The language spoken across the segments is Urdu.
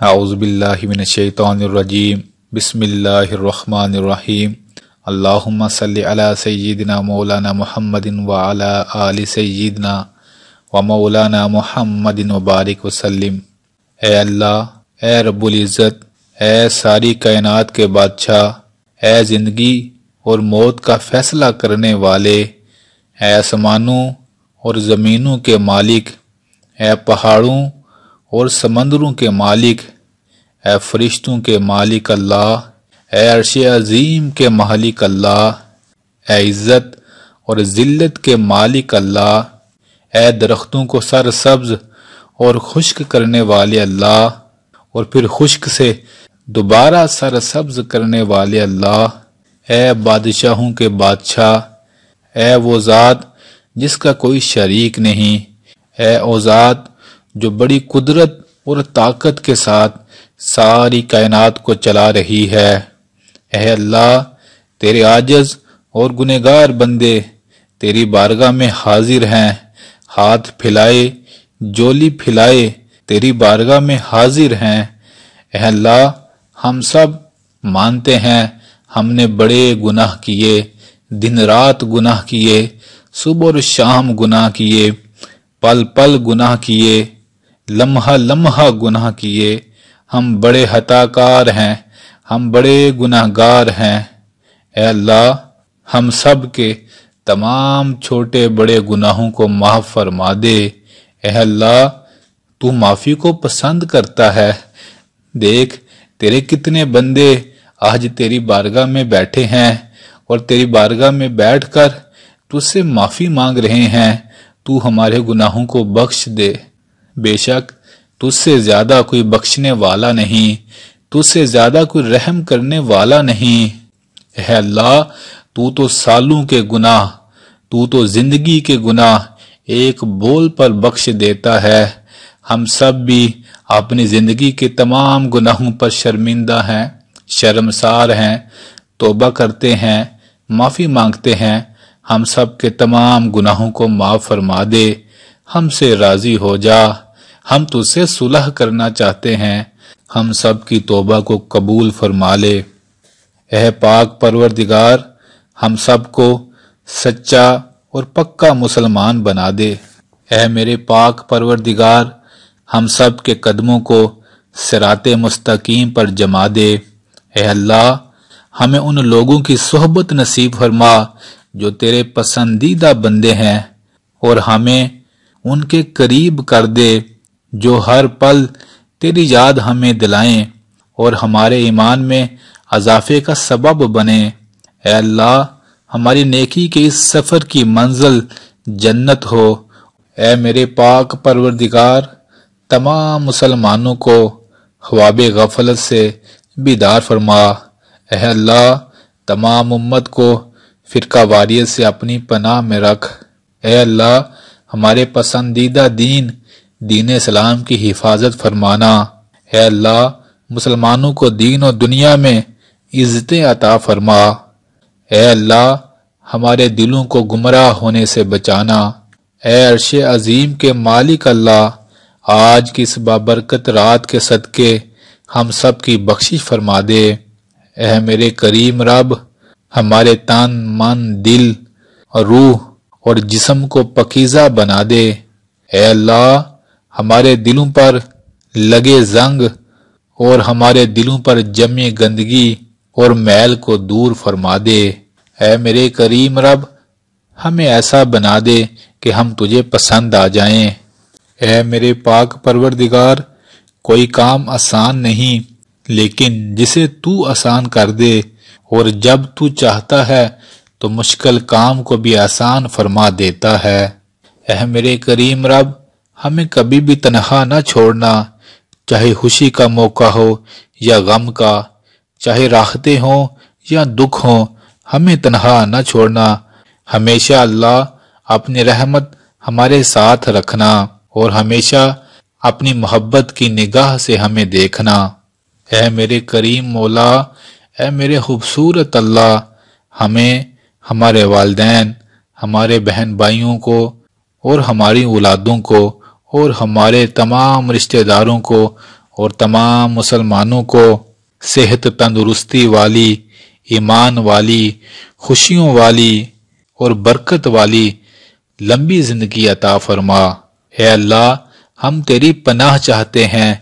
اعوذ باللہ من الشیطان الرجیم بسم اللہ الرحمن الرحیم اللہم صلی علی سیدنا مولانا محمد وعلا آل سیدنا و مولانا محمدن وبارك وسلم اے اللہ اے رب العزت اے ساری کائنات کے بادشاہ اے زندگی اور موت کا فیصلہ کرنے والے اے آسمانوں اور زمینوں کے مالک اے پہاڑوں اور سمندروں کے مالک اے فرشتوں کے مالک اللہ اے عرش عظیم کے مالک اللہ اے عزت اور ذلت کے مالک اللہ اے درختوں کو سر سبز اور خشک کرنے والے اللہ اور پھر خشک سے دوبارہ سر سبز کرنے والے اللہ اے بادشاہوں کے بادشاہ اے وہ ذات جس کا کوئی شریک نہیں اے اوزاد جو بڑی قدرت اور طاقت کے ساتھ ساری کائنات کو چلا رہی ہے اے اللہ تیرے عاجز اور گنہگار گار بندے تیری بارگاہ میں حاضر ہیں ہاتھ پھلائے جولی پھلائے تیری بارگاہ میں حاضر ہیں اے اللہ ہم سب مانتے ہیں ہم نے بڑے گناہ کیے دن رات گناہ کیے صبح اور شام گناہ کیے پل پل گناہ کیے لمحہ لمحہ گناہ کیے ہم بڑے حتا ہیں ہم بڑے گناہ گار ہیں اے اللہ ہم سب کے تمام چھوٹے بڑے گناہوں کو معاف فرما دے اے اللہ تو معافی کو پسند کرتا ہے دیکھ تیرے کتنے بندے آج تیری بارگاہ میں بیٹھے ہیں اور تیری بارگاہ میں بیٹھ کر تجھ سے معافی مانگ رہے ہیں تو ہمارے گناہوں کو بخش دے بے شک تجھ سے زیادہ کوئی بخشنے والا نہیں تجھ سے زیادہ کوئی رحم کرنے والا نہیں اے اللہ تو تو سالوں کے گناہ تو زندگی کے گناہ ایک بول پر بخش دیتا ہے ہم سب بھی اپنی زندگی کے تمام گناہوں پر شرمندہ ہیں شرمسار ہیں توبہ کرتے ہیں معافی مانگتے ہیں ہم سب کے تمام گناہوں کو معاف فرما دے ہم سے راضی ہو جا ہم تجھ سے صلح کرنا چاہتے ہیں ہم سب کی توبہ کو قبول فرما لے اے پاک پروردگار ہم سب کو سچا اور پکا مسلمان بنا دے اے میرے پاک پروردگار ہم سب کے قدموں کو سرات مستقیم پر جما دے اے اللہ ہمیں ان لوگوں کی صحبت نصیب فرما جو تیرے پسندیدہ بندے ہیں اور ہمیں ان کے قریب کر دے جو ہر پل تیری یاد ہمیں دلائیں اور ہمارے ایمان میں اضافے کا سبب بنے اے اللہ ہماری نیکی کے اس سفر کی منزل جنت ہو اے میرے پاک پروردگار تمام مسلمانوں کو خواب غفلت سے بیدار فرما اے اللہ تمام امت کو فرقہ واریت سے اپنی پناہ میں رکھ اے اللہ ہمارے پسندیدہ دین دین اسلام کی حفاظت فرمانا اے اللہ مسلمانوں کو دین و دنیا میں عزت عطا فرما اے اللہ ہمارے دلوں کو گمراہ ہونے سے بچانا اے عرش عظیم کے مالک اللہ آج کی اس بابرکت رات کے صدقے ہم سب کی بخشش فرما دے اے میرے کریم رب ہمارے تن من دل اور روح اور جسم کو پکیزہ بنا دے اے اللہ ہمارے دلوں پر لگے زنگ اور ہمارے دلوں پر جمی گندگی اور میل کو دور فرما دے اے میرے کریم رب ہمیں ایسا بنا دے کہ ہم تجھے پسند آ جائیں اے میرے پاک پروردگار کوئی کام آسان نہیں لیکن جسے تو آسان کر دے اور جب تو چاہتا ہے تو مشکل کام کو بھی آسان فرما دیتا ہے اے میرے کریم رب ہمیں کبھی بھی تنہا نہ چھوڑنا چاہے خوشی کا موقع ہو یا غم کا چاہے راحتیں ہوں یا دکھ ہوں ہمیں تنہا نہ چھوڑنا ہمیشہ اللہ اپنی رحمت ہمارے ساتھ رکھنا اور ہمیشہ اپنی محبت کی نگاہ سے ہمیں دیکھنا اے میرے کریم مولا اے میرے خوبصورت اللہ ہمیں ہمارے والدین ہمارے بہن بھائیوں کو اور ہماری اولادوں کو اور ہمارے تمام رشتہ داروں کو اور تمام مسلمانوں کو صحت تندرستی والی ایمان والی خوشیوں والی اور برکت والی لمبی زندگی عطا فرما اے اللہ ہم تیری پناہ چاہتے ہیں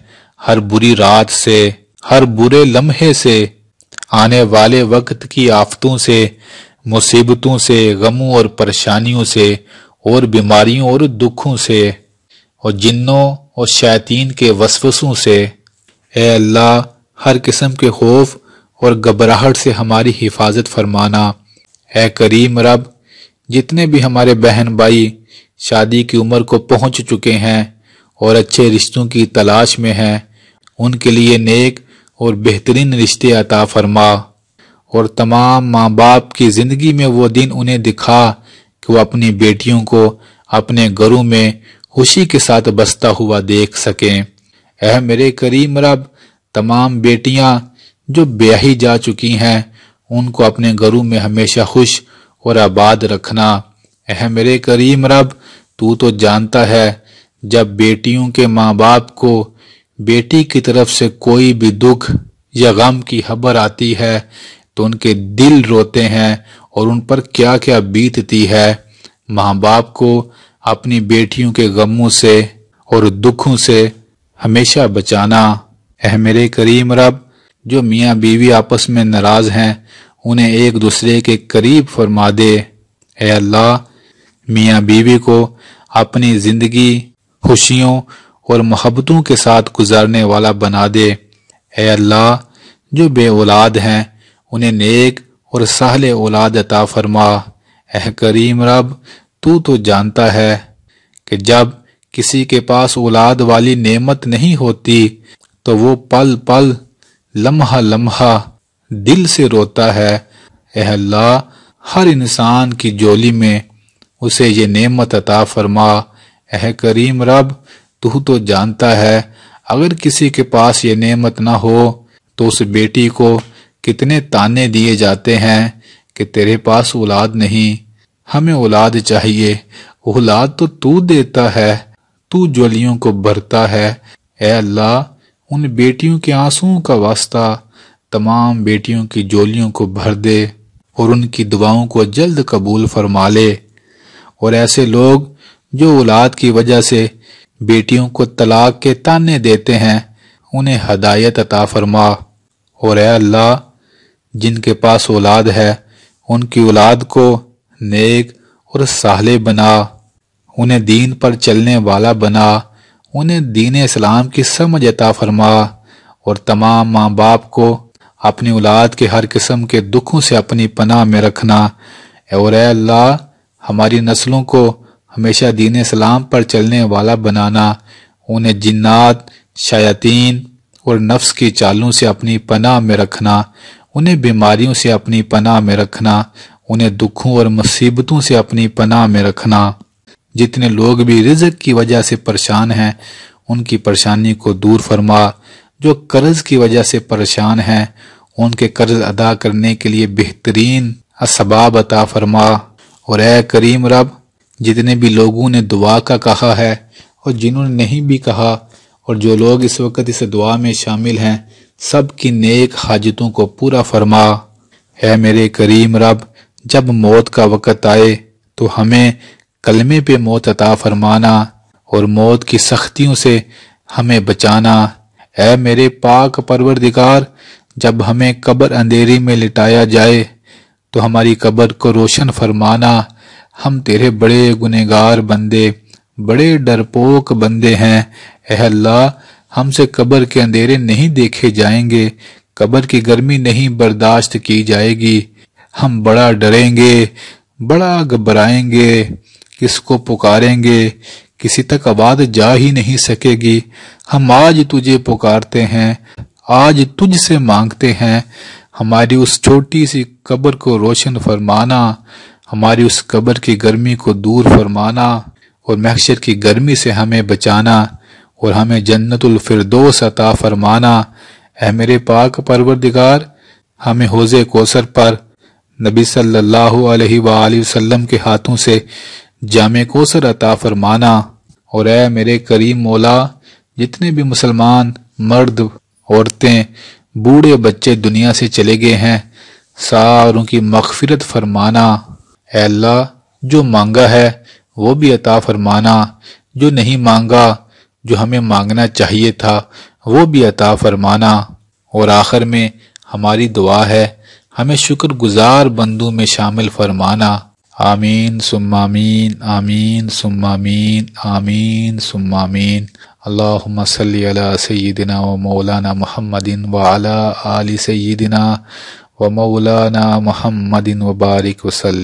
ہر بری رات سے ہر برے لمحے سے آنے والے وقت کی آفتوں سے مصیبتوں سے غموں اور پریشانیوں سے اور بیماریوں اور دکھوں سے اور جنوں اور شیطین کے وسوسوں سے اے اللہ ہر قسم کے خوف اور گھبراہٹ سے ہماری حفاظت فرمانا اے کریم رب جتنے بھی ہمارے بہن بھائی شادی کی عمر کو پہنچ چکے ہیں اور اچھے رشتوں کی تلاش میں ہیں ان کے لیے نیک اور بہترین رشتے عطا فرما اور تمام ماں باپ کی زندگی میں وہ دن انہیں دکھا کہ وہ اپنی بیٹیوں کو اپنے گھروں میں خوشی کے ساتھ بستا ہوا دیکھ سکیں اے میرے کریم رب تمام بیٹیاں جو جا چکی ہیں ان کو اپنے میں ہمیشہ خوش اور رکھنا اے میرے کریم رب تو جانتا ہے جب بیٹیوں کے ماں باپ کو بیٹی کی طرف سے کوئی بھی دکھ یا غم کی خبر آتی ہے تو ان کے دل روتے ہیں اور ان پر کیا کیا بیتتی ہے ماں باپ کو اپنی بیٹیوں کے غموں سے اور دکھوں سے ہمیشہ بچانا اے میرے کریم رب جو میاں بیوی آپس میں ناراض ہیں انہیں ایک دوسرے کے قریب فرما دے اے اللہ میاں بیوی کو اپنی زندگی خوشیوں اور محبتوں کے ساتھ گزارنے والا بنا دے اے اللہ جو بے اولاد ہیں انہیں نیک اور سہل اولاد عطا فرما اے کریم رب تو تو جانتا ہے کہ جب کسی کے پاس اولاد والی نعمت نہیں ہوتی تو وہ پل پل لمحہ لمحہ دل سے روتا ہے اے اللہ ہر انسان کی جولی میں اسے یہ نعمت عطا فرما اے کریم رب تو تو جانتا ہے اگر کسی کے پاس یہ نعمت نہ ہو تو اس بیٹی کو کتنے تانے دیے جاتے ہیں کہ تیرے پاس اولاد نہیں ہمیں اولاد چاہیے اولاد تو تو دیتا ہے تو جولیوں کو بھرتا ہے اے اللہ ان بیٹیوں کے آنسوں کا واسطہ تمام بیٹیوں کی جولیوں کو بھر دے اور ان کی دعاؤں کو جلد قبول فرما لے اور ایسے لوگ جو اولاد کی وجہ سے بیٹیوں کو طلاق کے تانے دیتے ہیں انہیں ہدایت عطا فرما اور اے اللہ جن کے پاس اولاد ہے ان کی اولاد کو نیک اور سہلے بنا انہیں دین پر چلنے والا بنا انہیں دین اسلام کی سمجھ عطا فرما اور تمام ماں باپ کو اپنی اولاد کے ہر قسم کے دکھوں سے اپنی پناہ میں رکھنا اور اے اللہ ہماری نسلوں کو ہمیشہ دین اسلام پر چلنے والا بنانا انہیں جنات شیاطین اور نفس کی چالوں سے اپنی پناہ میں رکھنا انہیں بیماریوں سے اپنی پناہ میں رکھنا انہیں دکھوں اور مصیبتوں سے اپنی پناہ میں رکھنا جتنے لوگ بھی رزق کی وجہ سے پریشان ہیں ان کی پریشانی کو دور فرما جو قرض کی وجہ سے پریشان ہیں ان کے قرض ادا کرنے کے لیے بہترین اسباب عطا فرما اور اے کریم رب جتنے بھی لوگوں نے دعا کا کہا ہے اور جنہوں نے نہیں بھی کہا اور جو لوگ اس وقت اس دعا میں شامل ہیں سب کی نیک حاجتوں کو پورا فرما اے میرے کریم رب جب موت کا وقت آئے تو ہمیں کلمے پہ موت عطا فرمانا اور موت کی سختیوں سے ہمیں بچانا اے میرے پاک پروردگار جب ہمیں قبر اندھیری میں لٹایا جائے تو ہماری قبر کو روشن فرمانا ہم تیرے بڑے گنہگار گار بندے بڑے ڈرپوک بندے ہیں اے اللہ ہم سے قبر کے اندھیرے نہیں دیکھے جائیں گے قبر کی گرمی نہیں برداشت کی جائے گی ہم بڑا ڈریں گے بڑا گھبرائیں گے کس کو پکاریں گے کسی تک آباد جا ہی نہیں سکے گی ہم آج تجھے پکارتے ہیں آج تجھ سے مانگتے ہیں ہماری اس چھوٹی سی قبر کو روشن فرمانا ہماری اس قبر کی گرمی کو دور فرمانا اور محشر کی گرمی سے ہمیں بچانا اور ہمیں جنت الفردوس عطا فرمانا اے میرے پاک پروردگار ہمیں حوض کوثر پر نبی صلی اللہ علیہ وآلہ وسلم کے ہاتھوں سے جامع کوسر عطا فرمانا اور اے میرے کریم مولا جتنے بھی مسلمان مرد عورتیں بوڑھے بچے دنیا سے چلے گئے ہیں ساروں کی مغفرت فرمانا اے اللہ جو مانگا ہے وہ بھی عطا فرمانا جو نہیں مانگا جو ہمیں مانگنا چاہیے تھا وہ بھی عطا فرمانا اور آخر میں ہماری دعا ہے ہمیں شکر گزار بندوں میں شامل فرمانا آمین سم آمین آمین سم آمین آمین سم اللہم اللہ علی سیدنا و مولانا محمد و علی آل سیدنا و مولانا محمد و بارک و